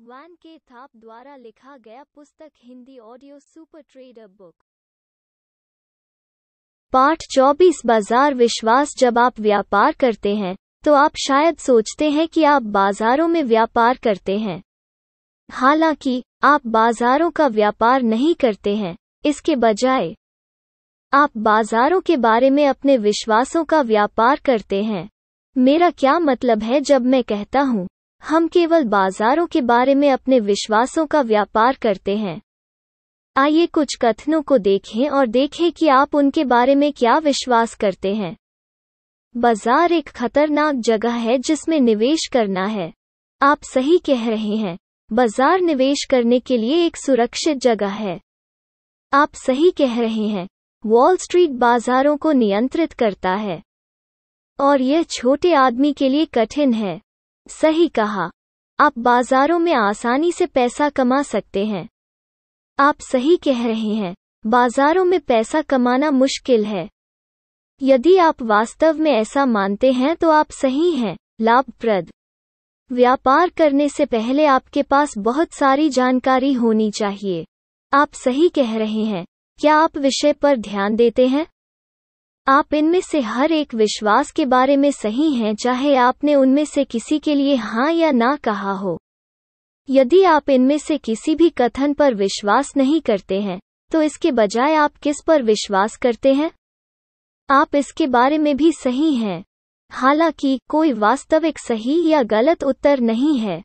Van के थाप द्वारा लिखा गया पुस्तक Hindi audio super trader book पाठ 24 बाजार विश्वास जब आप व्यापार करते हैं तो आप शायद सोचते हैं कि आप बाजारों में व्यापार करते हैं हालांकि आप बाजारों का व्यापार नहीं करते हैं इसके बजाय आप बाजारों के बारे में अपने विश्वासों का व्यापार करते हैं मेरा क्या मतलब है जब मैं कहता हूँ हम केवल बाजारों के बारे में अपने विश्वासों का व्यापार करते हैं आइए कुछ कथनों को देखें और देखें कि आप उनके बारे में क्या विश्वास करते हैं बाजार एक खतरनाक जगह है जिसमें निवेश करना है आप सही कह रहे हैं बाजार निवेश करने के लिए एक सुरक्षित जगह है आप सही कह रहे हैं वॉल स्ट्रीट बाजारों को नियंत्रित करता है और यह छोटे आदमी के लिए कठिन है सही कहा आप बाजारों में आसानी से पैसा कमा सकते हैं आप सही कह रहे हैं बाजारों में पैसा कमाना मुश्किल है यदि आप वास्तव में ऐसा मानते हैं तो आप सही हैं लाभप्रद व्यापार करने से पहले आपके पास बहुत सारी जानकारी होनी चाहिए आप सही कह रहे हैं क्या आप विषय पर ध्यान देते हैं आप इनमें से हर एक विश्वास के बारे में सही हैं चाहे आपने उनमें से किसी के लिए हाँ या ना कहा हो यदि आप इनमें से किसी भी कथन पर विश्वास नहीं करते हैं तो इसके बजाय आप किस पर विश्वास करते हैं आप इसके बारे में भी सही हैं हालांकि कोई वास्तविक सही या गलत उत्तर नहीं है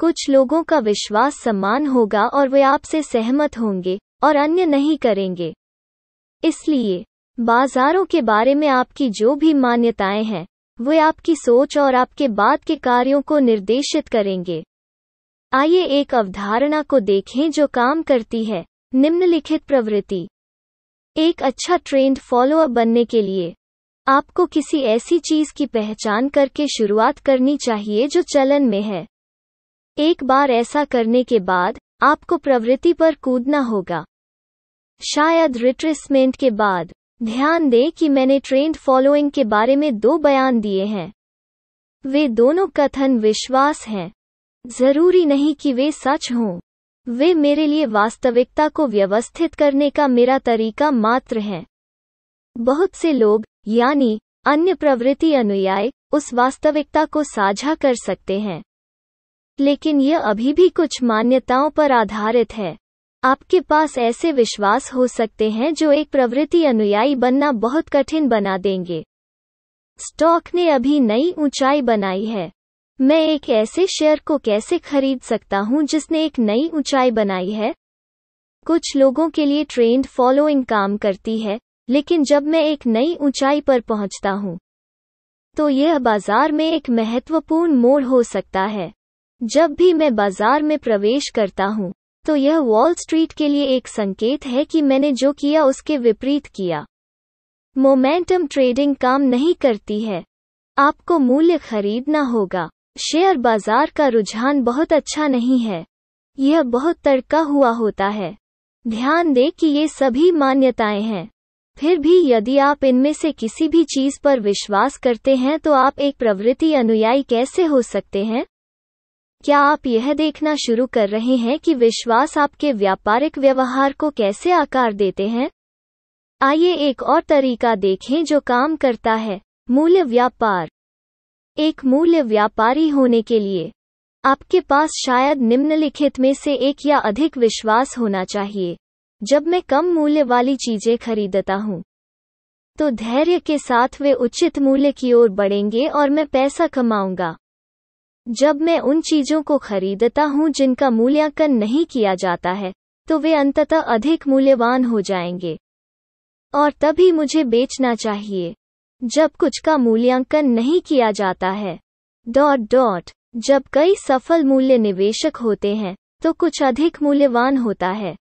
कुछ लोगों का विश्वास समान होगा और वे आपसे सहमत होंगे और अन्य नहीं करेंगे इसलिए बाजारों के बारे में आपकी जो भी मान्यताएं हैं वे आपकी सोच और आपके बाद के कार्यों को निर्देशित करेंगे आइए एक अवधारणा को देखें जो काम करती है निम्नलिखित प्रवृत्ति एक अच्छा ट्रेंड फॉलोअप बनने के लिए आपको किसी ऐसी चीज की पहचान करके शुरुआत करनी चाहिए जो चलन में है एक बार ऐसा करने के बाद आपको प्रवृत्ति पर कूदना होगा शायद रिट्रेसमेंट के बाद ध्यान दें कि मैंने ट्रेंड फॉलोइंग के बारे में दो बयान दिए हैं वे दोनों कथन विश्वास हैं जरूरी नहीं कि वे सच हों वे मेरे लिए वास्तविकता को व्यवस्थित करने का मेरा तरीका मात्र है बहुत से लोग यानी अन्य प्रवृत्ति अनुयायी उस वास्तविकता को साझा कर सकते हैं लेकिन यह अभी भी कुछ मान्यताओं पर आधारित है आपके पास ऐसे विश्वास हो सकते हैं जो एक प्रवृत्ति अनुयायी बनना बहुत कठिन बना देंगे स्टॉक ने अभी नई ऊंचाई बनाई है मैं एक ऐसे शेयर को कैसे खरीद सकता हूं जिसने एक नई ऊंचाई बनाई है कुछ लोगों के लिए ट्रेंड फॉलोइंग काम करती है लेकिन जब मैं एक नई ऊंचाई पर पहुंचता हूं तो यह बाजार में एक महत्वपूर्ण मोड़ हो सकता है जब भी मैं बाजार में प्रवेश करता हूं तो यह वॉल स्ट्रीट के लिए एक संकेत है कि मैंने जो किया उसके विपरीत किया मोमेंटम ट्रेडिंग काम नहीं करती है आपको मूल्य खरीदना होगा शेयर बाजार का रुझान बहुत अच्छा नहीं है यह बहुत तड़का हुआ होता है ध्यान दें कि ये सभी मान्यताएं हैं फिर भी यदि आप इनमें से किसी भी चीज पर विश्वास करते हैं तो आप एक प्रवृत्ति अनुयायी कैसे हो सकते हैं क्या आप यह देखना शुरू कर रहे हैं कि विश्वास आपके व्यापारिक व्यवहार को कैसे आकार देते हैं आइए एक और तरीका देखें जो काम करता है मूल्य व्यापार एक मूल्य व्यापारी होने के लिए आपके पास शायद निम्नलिखित में से एक या अधिक विश्वास होना चाहिए जब मैं कम मूल्य वाली चीजें खरीदता हूँ तो धैर्य के साथ वे उचित मूल्य की ओर बढ़ेंगे और मैं पैसा कमाऊंगा जब मैं उन चीजों को खरीदता हूँ जिनका मूल्यांकन नहीं किया जाता है तो वे अंततः अधिक मूल्यवान हो जाएंगे और तभी मुझे बेचना चाहिए जब कुछ का मूल्यांकन नहीं किया जाता है डॉट डॉट जब कई सफल मूल्य निवेशक होते हैं तो कुछ अधिक मूल्यवान होता है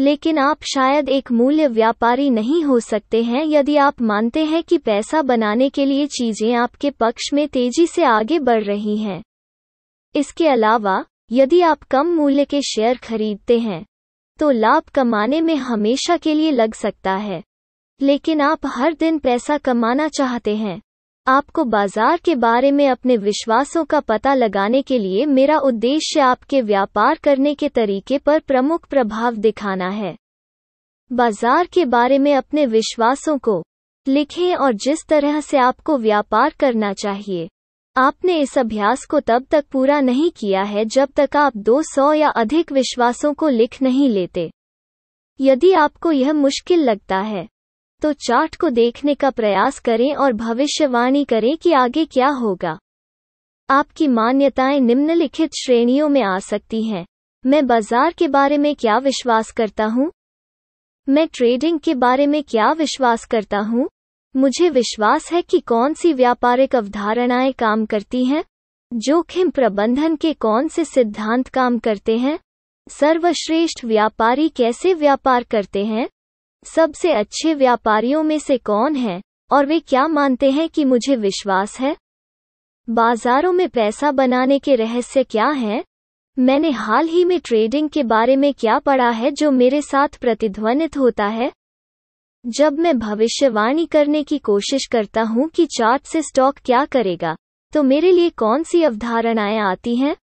लेकिन आप शायद एक मूल्य व्यापारी नहीं हो सकते हैं यदि आप मानते हैं कि पैसा बनाने के लिए चीजें आपके पक्ष में तेजी से आगे बढ़ रही हैं इसके अलावा यदि आप कम मूल्य के शेयर खरीदते हैं तो लाभ कमाने में हमेशा के लिए लग सकता है लेकिन आप हर दिन पैसा कमाना चाहते हैं आपको बाजार के बारे में अपने विश्वासों का पता लगाने के लिए मेरा उद्देश्य आपके व्यापार करने के तरीके पर प्रमुख प्रभाव दिखाना है बाजार के बारे में अपने विश्वासों को लिखें और जिस तरह से आपको व्यापार करना चाहिए आपने इस अभ्यास को तब तक पूरा नहीं किया है जब तक आप 200 या अधिक विश्वासों को लिख नहीं लेते यदि आपको यह मुश्किल लगता है तो चार्ट को देखने का प्रयास करें और भविष्यवाणी करें कि आगे क्या होगा आपकी मान्यताएं निम्नलिखित श्रेणियों में आ सकती हैं मैं बाजार के बारे में क्या विश्वास करता हूं मैं ट्रेडिंग के बारे में क्या विश्वास करता हूं मुझे विश्वास है कि कौन सी व्यापारिक अवधारणाएं काम करती हैं जोखिम प्रबंधन के कौन से सिद्धांत काम करते हैं सर्वश्रेष्ठ व्यापारी कैसे व्यापार करते हैं सबसे अच्छे व्यापारियों में से कौन है और वे क्या मानते हैं कि मुझे विश्वास है बाजारों में पैसा बनाने के रहस्य क्या हैं? मैंने हाल ही में ट्रेडिंग के बारे में क्या पढ़ा है जो मेरे साथ प्रतिध्वनित होता है जब मैं भविष्यवाणी करने की कोशिश करता हूँ कि चार्ट से स्टॉक क्या करेगा तो मेरे लिए कौन सी अवधारणाएं आती हैं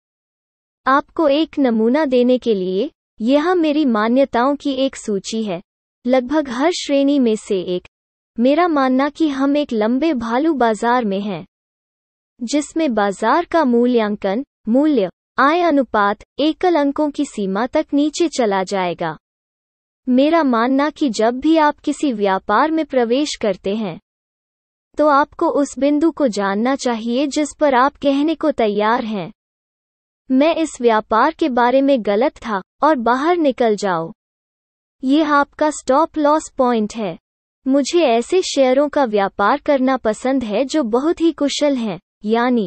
आपको एक नमूना देने के लिए यह मेरी मान्यताओं की एक सूची है लगभग हर श्रेणी में से एक मेरा मानना कि हम एक लंबे भालू बाजार में हैं जिसमें बाजार का मूल्यांकन मूल्य आय अनुपात एकल अंकों की सीमा तक नीचे चला जाएगा मेरा मानना कि जब भी आप किसी व्यापार में प्रवेश करते हैं तो आपको उस बिंदु को जानना चाहिए जिस पर आप कहने को तैयार हैं मैं इस व्यापार के बारे में गलत था और बाहर निकल जाओ ये आपका स्टॉप लॉस पॉइंट है मुझे ऐसे शेयरों का व्यापार करना पसंद है जो बहुत ही कुशल हैं यानी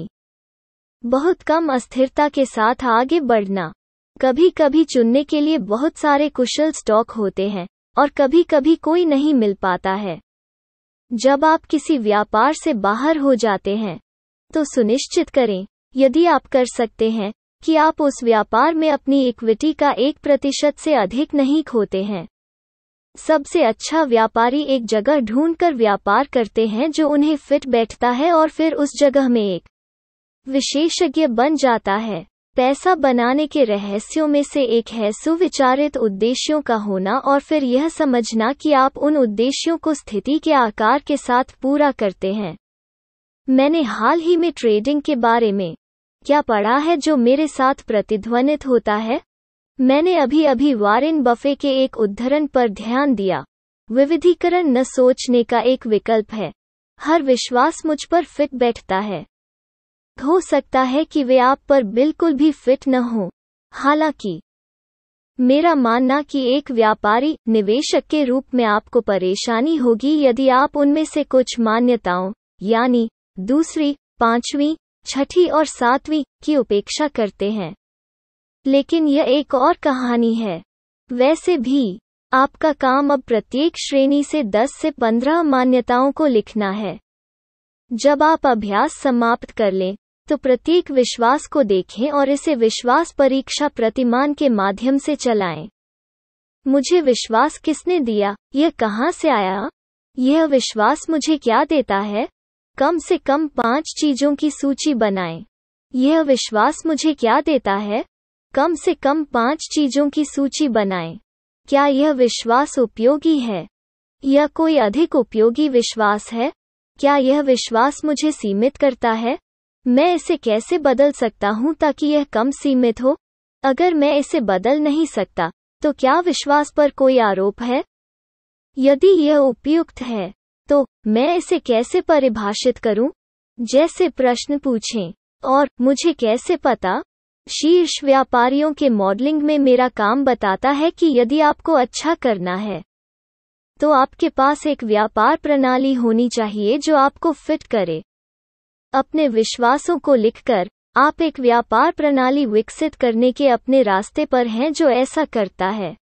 बहुत कम अस्थिरता के साथ आगे बढ़ना कभी कभी चुनने के लिए बहुत सारे कुशल स्टॉक होते हैं और कभी कभी कोई नहीं मिल पाता है जब आप किसी व्यापार से बाहर हो जाते हैं तो सुनिश्चित करें यदि आप कर सकते हैं कि आप उस व्यापार में अपनी इक्विटी का एक प्रतिशत से अधिक नहीं खोते हैं सबसे अच्छा व्यापारी एक जगह ढूंढकर व्यापार करते हैं जो उन्हें फिट बैठता है और फिर उस जगह में एक विशेषज्ञ बन जाता है पैसा बनाने के रहस्यों में से एक है सुविचारित उद्देश्यों का होना और फिर यह समझना कि आप उन उद्देश्यों को स्थिति के आकार के साथ पूरा करते हैं मैंने हाल ही में ट्रेडिंग के बारे में क्या पड़ा है जो मेरे साथ प्रतिध्वनित होता है मैंने अभी अभी वारेन बफे के एक उद्धरण पर ध्यान दिया विविधीकरण न सोचने का एक विकल्प है हर विश्वास मुझ पर फिट बैठता है हो सकता है कि वे आप पर बिल्कुल भी फिट न हो हालांकि मेरा मानना कि एक व्यापारी निवेशक के रूप में आपको परेशानी होगी यदि आप उनमें से कुछ मान्यताओं यानी दूसरी पांचवी छठी और सातवीं की उपेक्षा करते हैं लेकिन यह एक और कहानी है वैसे भी आपका काम अब प्रत्येक श्रेणी से 10 से 15 मान्यताओं को लिखना है जब आप अभ्यास समाप्त कर लें तो प्रत्येक विश्वास को देखें और इसे विश्वास परीक्षा प्रतिमान के माध्यम से चलाएं मुझे विश्वास किसने दिया यह कहाँ से आया यह विश्वास मुझे क्या देता है कम से कम पांच चीजों की सूची बनाएं। यह विश्वास मुझे क्या देता है कम से कम पांच चीजों की सूची बनाएं। क्या यह विश्वास उपयोगी है यह कोई अधिक उपयोगी विश्वास है क्या यह विश्वास मुझे सीमित करता है मैं इसे कैसे बदल सकता हूं ताकि यह कम सीमित हो अगर मैं इसे बदल नहीं सकता तो क्या विश्वास पर कोई आरोप है यदि यह उपयुक्त है तो मैं इसे कैसे परिभाषित करूं? जैसे प्रश्न पूछें और मुझे कैसे पता शीर्ष व्यापारियों के मॉडलिंग में मेरा काम बताता है कि यदि आपको अच्छा करना है तो आपके पास एक व्यापार प्रणाली होनी चाहिए जो आपको फिट करे अपने विश्वासों को लिखकर आप एक व्यापार प्रणाली विकसित करने के अपने रास्ते पर हैं जो ऐसा करता है